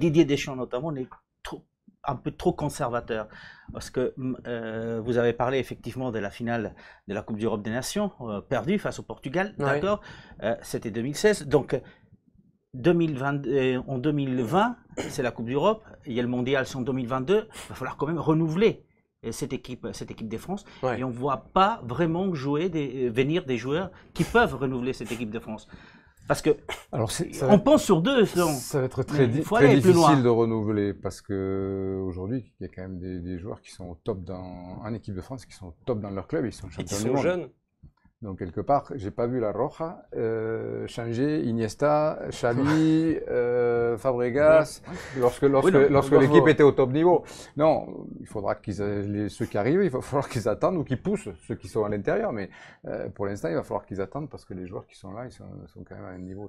Didier Deschamps notamment, on est un peu trop conservateur. Parce que euh, vous avez parlé effectivement de la finale de la Coupe d'Europe des Nations, euh, perdue face au Portugal, d'accord euh, C'était 2016. Donc, 2020, en 2020, c'est la Coupe d'Europe, il y a le Mondial, c'est en 2022, il va falloir quand même renouveler cette équipe, cette équipe France. Et on ne voit pas vraiment jouer venir des joueurs qui peuvent renouveler cette équipe de France. Parce que Alors on pense sur deux. ça va être très, difficile de renouveler parce que aujourd'hui, il y a quand même des, joueurs qui sont au top dans en équipe de France, qui sont au top dans leur club, ils sont champions du monde. jeunes. Donc, quelque part, j'ai pas vu la Roja euh, changer Iniesta, Xavi, euh, Fabregas, lorsque, lorsque, lorsque l'équipe était au top niveau. Non, il faudra qu'ils, les, ceux qui arrivent, il va falloir qu'ils attendent ou qu'ils poussent ceux qui sont à l'intérieur. Mais euh, pour l'instant, il va falloir qu'ils attendent parce que les joueurs qui sont là, ils sont, sont quand même à un niveau